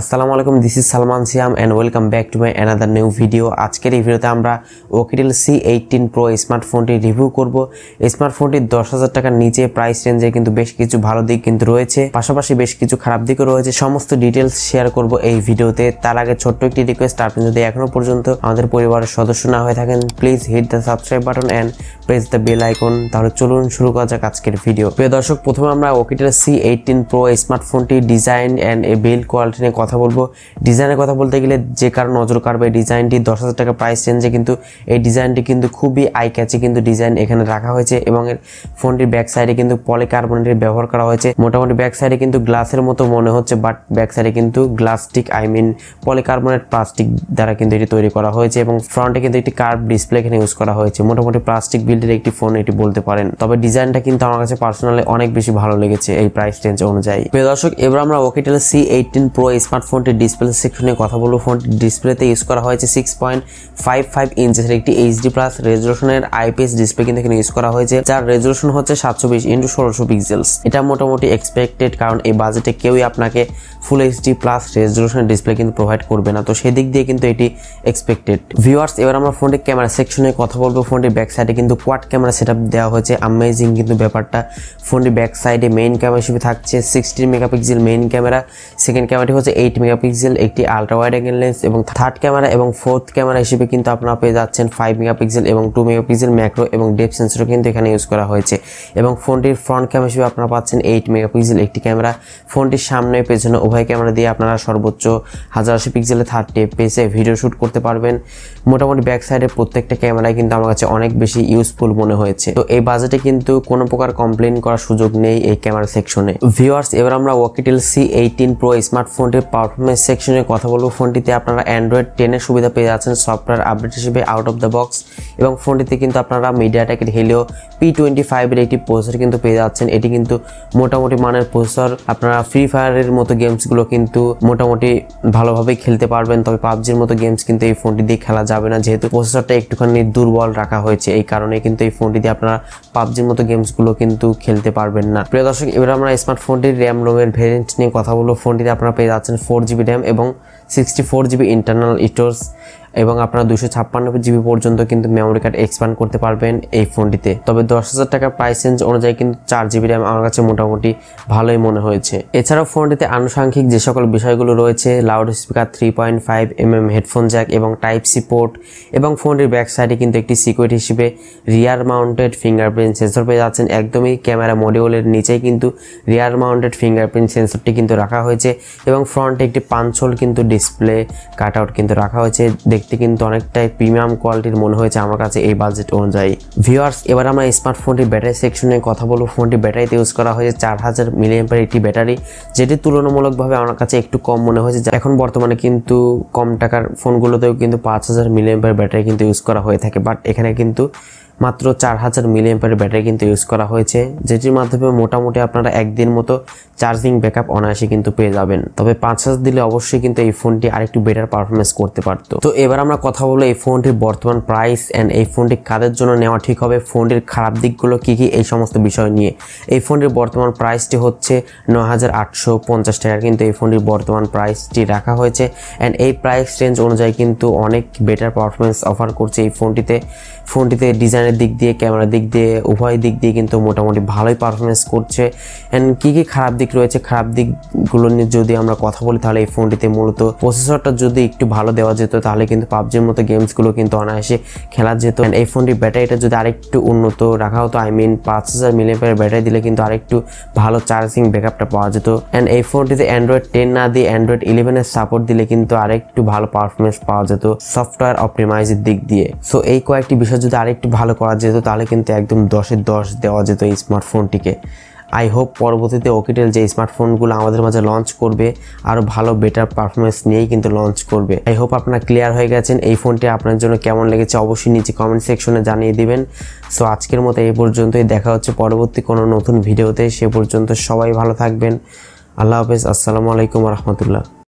আসসালামু আলাইকুম this is Salman Siyam and welcome back to my another new video আজকের এই ভিডিওতে আমরা ওকিডেল সি এইটিন প্রো স্মার্টফোনটি রিভিউ করব স্মার্টফোনটি দশ হাজার টাকার নিচে প্রাইস রেঞ্জে কিন্তু বেশ কিছু ভালো দিক কিন্তু রয়েছে পাশাপাশি বেশ কিছু খারাপ দিকও রয়েছে সমস্ত ডিটেলস শেয়ার করব এই ভিডিওতে তার আগে ছোট্ট একটি রিকোয়েস্ট আপনি যদি এখনও পর্যন্ত আমাদের পরিবারের সদস্য না হয়ে থাকেন please hit the subscribe button and press the bell icon তাহলে চলুন শুরু করা যাক আজকের ভিডিও প্রিয় দর্শক প্রথমে আমরা ওকিডেল সি এইটিন প্রো স্মার্টফোনটি ডিজাইন অ্যান্ড এ বিল কোয়ালিটি নিয়ে কথা বলবো ডিজাইনের কথা বলতে গেলে যে কারো নজর কাড়বে ডিজাইনটি দশ হাজার টাকা প্রাইস চেঞ্জে কিন্তু এই ডিজাইনটি কিন্তু খুবই আই ক্যাচে কিন্তু ডিজাইন এখানে রাখা হয়েছে এবং এর ফোনটির ব্যাক সাইডে কিন্তু পলি পলিকার্বনেটের ব্যবহার করা হয়েছে মোটামুটি ব্যাক সাইডে কিন্তু গ্লাসের মতো মনে হচ্ছে বাট ব্যাক সাইডে কিন্তু plastic I mean poly polycarbonate plastic দ্বারা কিন্তু এটি তৈরি করা হয়েছে এবং ফ্রন্টে কিন্তু একটি কার্ভ ডিসপ্লে এখানে ইউজ করা হয়েছে মোটামুটি প্লাস্টিক বিল্ডের একটি ফোন এটি বলতে পারেন তবে ডিজাইনটা কিন্তু আমার কাছে পার্সোনালি অনেক বেশি ভালো লেগেছে এই প্রাইস রেঞ্জ অনুযায়ী প্রিয় দর্শক এবার আমরা Oukitel C eighteen pro smart স্মার্টফোনটির ডিসপ্লে সেকশনে কথা বলবো ফোন ডিসপ্লেতে ইউজ করা হয়েছে সিক্স পয়েন্ট ফাইভ ফাইভ ইঞ্চের একটি এইচডি প্লাস রেজলেশনের আইপিএস ডিসপ্লে কিন্তু এখানে ইউজ করা হয়েছে যার রেজলিউশন হচ্ছে সাতশো বিশ ইন্টু ষোলোশো পিক্সেলস এটা মোটামুটি এক্সপেক্টেড কারণ এই বাজেটে কেউই আপনাকে ফুল এইচডি প্লাস রেজলিউশনের ডিসপ্লে কিন্তু প্রোভাইড করবে না তো সেদিক দিয়ে কিন্তু এটি এক্সপেক্টেড ভিউয়ার্স এবার আমরা ফোনটির ক্যামেরা সেকশনে কথা বলবো ফোনটির ব্যাক সাইডে কিন্তু কোয়াড ক্যামেরা সেট দেওয়া হয়েছে আমেজিং কিন্তু ব্যাপারটা ফোনটির ব্যাক সাইডে মেইন ক্যামেরা হিসেবে থাকছে sixteen megapixel main camera second ক্যামেরাটি হচ্ছে এইট মেগাপিক্সেল একটি আলট্রা ওয়াইড অ্যাঙ্গেল লেন্স এবং থার্ড ক্যামেরা এবং ফোর্থ ক্যামেরা হিসেবে কিন্তু আপনারা পেয়ে যাচ্ছেন ফাইভ মেগাপিক্সেল এবং টু মেগাপিক্সেল ম্যাক্রো এবং ডেপ সেন্সরও কিন্তু এখানে ইউজ করা হয়েছে এবং ফোনটির ফ্রন্ট ক্যামেরা হিসেবে আপনারা পাচ্ছেন এইট মেগাপিক্সেল একটি ক্যামেরা ফোনটির সামনে পেছনে উভয় ক্যামেরা দিয়ে আপনারা সর্বোচ্চ হাজার আশি পিক্সেলে থার্ড টেপ পেসে ভিডিও শ্যুট করতে পারবেন মোটামুটি ব্যাক সাইডের প্রত্যেকটা ক্যামেরাই কিন্তু আমার কাছে অনেক বেশি ইউজফুল মনে হয়েছে তো এই বাজেটে কিন্তু কোনো প্রকার কমপ্লেন করার সুযোগ নেই এই ক্যামেরা সেকশনে ভিউয়ার্স এবার আমরা ওয়াকিটেল সি এইটিন প্রো স্মার্টফোনটির পারফরমেন্স সেকশনে কথা বলবো ফোনটিতে আপনারা অ্যান্ড্রয়েড টেনের সুবিধা পেয়ে যাচ্ছেন সফটওয়্যার আপডেট হিসেবে আউট অফ দ্য বক্স এবং ফোনটিতে কিন্তু আপনারা মিডিয়াটেকের হেলিও পি টোয়েন্টি ফাইভের একটি প্রসেসর কিন্তু পেয়ে যাচ্ছেন এটি কিন্তু মোটামুটি মানের প্রসেসর আপনারা ফ্রি ফায়ারের মতো গেমসগুলো কিন্তু মোটামুটি ভালোভাবে খেলতে পারবেন তবে পাবজির মতো গেমস কিন্তু এই ফোনটি দিয়ে খেলা যাবে না যেহেতু প্রসেসরটা একটুখানি দুর্বল রাখা হয়েছে এই কারণে কিন্তু এই ফোনটি দিয়ে আপনারা পাবজির মতো গেমসগুলো কিন্তু খেলতে পারবেন না প্রিয় দর্শক এবার আমরা স্মার্টফোনটির র্যাম রোমের ভেরিয়েন্ট নিয়ে কথা বলবো ফোনটিতে আপনারা পেয়ে যাচ্ছেন ফোর জিবি র্যাম এবং sixty four GB internal storage এবং আপনারা দুশো ছাপ্পান্ন জিবি পর্যন্ত কিন্তু মেমোরি কার্ড এক্সপ্যান্ড করতে পারবেন এই ফোনটিতে তবে দশ হাজার টাকার প্রাইস রেঞ্জ অনুযায়ী কিন্তু চার জিবি র্যাম আমার কাছে মোটামুটি ভালোই মনে হয়েছে এছাড়াও ফোনটিতে আনুষাঙ্গিক যে সকল বিষয়গুলো রয়েছে loud speaker three point five M M headphone jack এবং টাইপ সি পোর্ট এবং ফোনটির ব্যাক সাইডে কিন্তু একটি সিকিউরিটি হিসেবে রিয়ার মাউন্টেড ফিঙ্গারপ্রিন্ট সেন্সর পেয়ে যাচ্ছেন একদমই ক্যামেরা মডিউলের নিচেই কিন্তু রিয়ার মাউন্টেড ফিঙ্গারপ্রিন্ট সেন্সরটি কিন্তু রাখা হয়েছে এবং ফ্রন্টে একটি পাঞ্চল কিন্তু ডিসপ্লে কাট আউট কিন্তু রাখা হয়েছে দেখতে কিন্তু অনেকটাই প্রিমিয়াম কোয়ালিটির মনে হয়েছে আমার কাছে এই বাজেট অনুযায়ী ভিউয়ার্স এবার আমরা স্মার্টফোনটির ব্যাটারি সেকশনে কথা বলবো ফোনটি ব্যাটারিতে ইউজ করা হয়েছে চার হাজার মিলিয়ামের একটি ব্যাটারি যেটি তুলনামূলকভাবে আমার কাছে একটু কম মনে হয়েছে এখন বর্তমানে কিন্তু কম টাকার ফোনগুলোতেও কিন্তু পাঁচ হাজার মিলিয়ামের ব্যাটারি কিন্তু ইউজ করা হয়ে থাকে বাট এখানে কিন্তু মাত্র চার হাজার মিলিয়ামপের ব্যাটারি কিন্তু ইউজ করা হয়েছে যেটির মাধ্যমে মোটামুটি আপনারা একদিন মতো চার্জিং ব্যাকআপ অনায়াসে কিন্তু পেয়ে যাবেন তবে পাঁচ হাজার দিলে অবশ্যই কিন্তু এই ফোনটি আরেকটু বেটার পারফরমেন্স করতে পারত তো এবার আমরা কথা বলবো এই ফোনটির বর্তমান প্রাইস অ্যান্ড এই ফোনটি কাদের জন্য নেওয়া ঠিক হবে ফোনটির খারাপ দিকগুলো কী কী এই সমস্ত বিষয় নিয়ে এই ফোনটির বর্তমান প্রাইসটি হচ্ছে ন হাজার আটশো পঞ্চাশ টাকার কিন্তু এই ফোনটির বর্তমান প্রাইসটি রাখা হয়েছে অ্যান্ড এই প্রাইস রেঞ্জ অনুযায়ী কিন্তু অনেক বেটার পারফরমেন্স অফার করছে এই ফোনটিতে ফোনটিতে ডিজাইন ডিজাইনের দিক দিয়ে ক্যামেরার দিক দিয়ে উভয় দিক দিয়ে কিন্তু মোটামুটি ভালোই পারফরমেন্স করছে অ্যান্ড কী কী খারাপ দিক রয়েছে খারাপ দিকগুলো নিয়ে যদি আমরা কথা বলি তাহলে এই ফোনটিতে মূলত প্রসেসরটা যদি একটু ভালো দেওয়া যেত তাহলে কিন্তু পাবজির মতো গেমসগুলো কিন্তু অনায়াসে খেলা যেত অ্যান্ড এই ফোনটির ব্যাটারিটা যদি আরেকটু উন্নত রাখা হতো আই মিন পাঁচ হাজার মিলিয়ামের ব্যাটারি দিলে কিন্তু আরেকটু ভালো চার্জিং ব্যাকআপটা পাওয়া যেত অ্যান্ড এই ফোনটিতে অ্যান্ড্রয়েড টেন না দিয়ে অ্যান্ড্রয়েড ইলেভেনের সাপোর্ট দিলে কিন্তু আরেকটু ভালো পারফরমেন্স পাওয়া যেত সফটওয়্যার অপটিমাইজের দিক দিয়ে সো এই কয়েকটি বিষয় যদি আরেকটু ভালো করা যেত তাহলে কিন্তু একদম দশের দশ দেওয়া যেত এই স্মার্টফোনটিকে আই হোপ পরবর্তীতে ওকিটেল যে স্মার্টফোনগুলো আমাদের মাঝে লঞ্চ করবে আরও ভালো বেটার পারফরমেন্স নিয়েই কিন্তু লঞ্চ করবে আই হোপ আপনার ক্লিয়ার হয়ে গেছেন এই ফোনটি আপনার জন্য কেমন লেগেছে অবশ্যই নিচে কমেন্ট সেকশনে জানিয়ে দিবেন সো আজকের মতো এই পর্যন্তই দেখা হচ্ছে পরবর্তী কোনো নতুন ভিডিওতে সে পর্যন্ত সবাই ভালো থাকবেন আল্লাহ হাফেজ আসসালামু আলাইকুম রহমতুল্লাহ